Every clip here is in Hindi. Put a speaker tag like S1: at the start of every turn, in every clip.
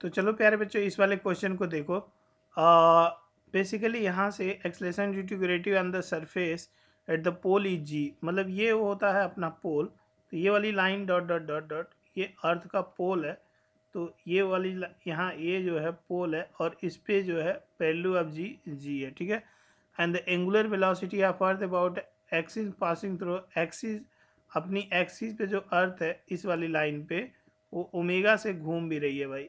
S1: तो चलो प्यारे बच्चों इस वाले क्वेश्चन को देखो बेसिकली यहाँ से acceleration due to gravity on the surface at the pole is g मतलब ये होता है अपना पोल तो ये वाली line dot dot dot dot ये अर्थ का पोल है तो ये वाली यहाँ ये जो है पोल है और इस पर जो है पेल्लू ऑफ जी जी है ठीक है and the angular velocity of earth about axis passing through axis अपनी एक्सिस पे जो अर्थ है इस वाली लाइन पे वो ओमेगा से घूम भी रही है भाई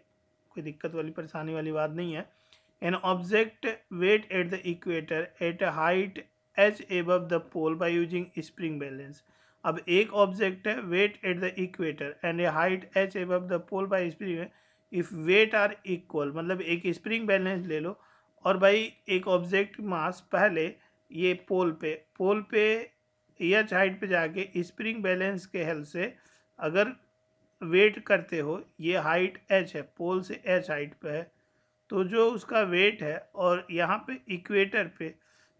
S1: कोई दिक्कत वाली परेशानी वाली बात नहीं है an object weight at the equator at height H above the pole by using spring balance अब एक ऑब्जेक्ट है weight at the equator and a height H above the pole by spring if weight are equal मतलब एक स्प्रिंग बैलेंस ले लो और भाई एक ऑब्जेक्ट मास पहले ये पोल पे पोल पे एच हाइट पे जाके स्प्रिंग बैलेंस के हेल्प से अगर वेट करते हो ये हाइट एच है पोल से एच हाइट पे है तो जो उसका वेट है और यहाँ पे इक्वेटर पे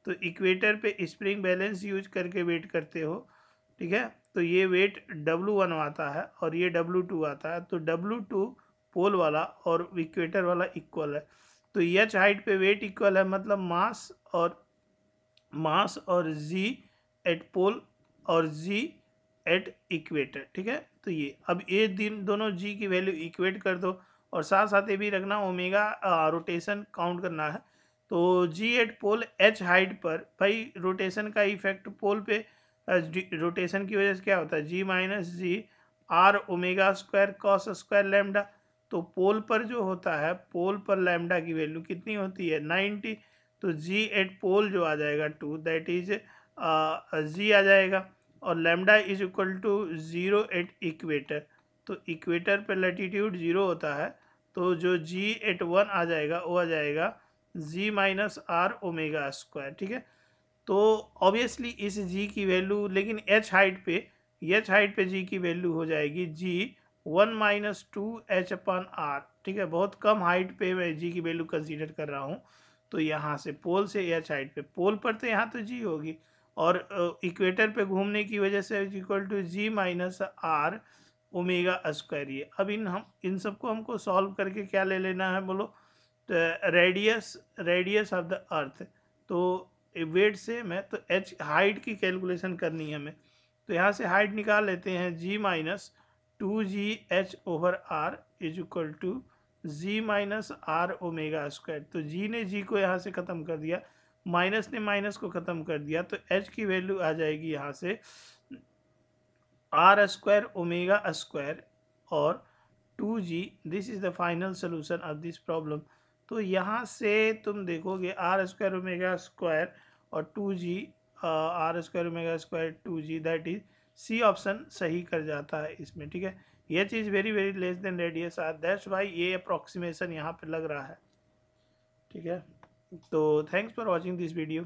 S1: तो इक्वेटर पे स्प्रिंग बैलेंस यूज करके वेट करते हो ठीक है तो ये वेट डब्लू वन आता है और ये डब्लू टू आता है तो डब्लू टू पोल वाला और इक्वेटर वाला इक्वल है तो यच हाइट पे वेट इक्वल है मतलब मास और मास और जी एट पोल और जी एट इक्वेटर ठीक है तो ये अब ये दिन दोनों जी की वैल्यू इक्वेट कर दो और साथ साथ ये भी रखना ओमेगा रोटेशन काउंट करना है तो g at pole h height पर भाई रोटेशन का इफेक्ट पोल पे रोटेशन की वजह से क्या होता है g minus g R omega square cos square lambda तो पोल पर जो होता है पोल पर लैमडा की वैल्यू कितनी होती है नाइन्टी तो जी एट पोल जो आ जाएगा टू दैट इज जी आ जाएगा और lambda is equal to zero at equator तो इक्वेटर पर लेटीट्यूड ज़ीरो होता है तो जो जी एट वन आ जाएगा वो आ जाएगा G minus R omega square ठीक है तो ऑब्वियसली इस जी की वैल्यू लेकिन एच हाइट पे एच हाइट पे जी की वैल्यू हो जाएगी G one minus two H upon R ठीक है बहुत कम हाइट पे मैं जी की वैल्यू कंसीडर कर रहा हूँ तो यहाँ से पोल से एच हाइट पे पोल पर तो यहाँ तो जी होगी और इक्वेटर पे घूमने की वजह से is equal to g minus R omega square ये अब इन हम इन सबको हमको सॉल्व करके क्या ले लेना है बोलो तो radius radius of the earth तो वेट से मैं तो एच हाइट की कैलकुलेशन करनी है हमें तो यहाँ से हाइट निकाल लेते हैं g minus two g h over R is equal to g minus R omega square तो जी ने जी को यहाँ से ख़त्म कर दिया माइनस ने माइनस को ख़त्म कर दिया तो एच की वैल्यू आ जाएगी यहाँ से आर स्क्वायर ओमेगा स्क्वायर और two g this is the final solution of this problem तो यहाँ से तुम देखोगे आर स्क्वायर ओमेगा स्क्वायर और two g R square omega square two g that is C option सही कर जाता है इसमें ठीक है यह चीज़ very very less than radius R that's why ये अप्रोक्सीमेशन यहाँ पर लग रहा है ठीक है तो thanks for watching this video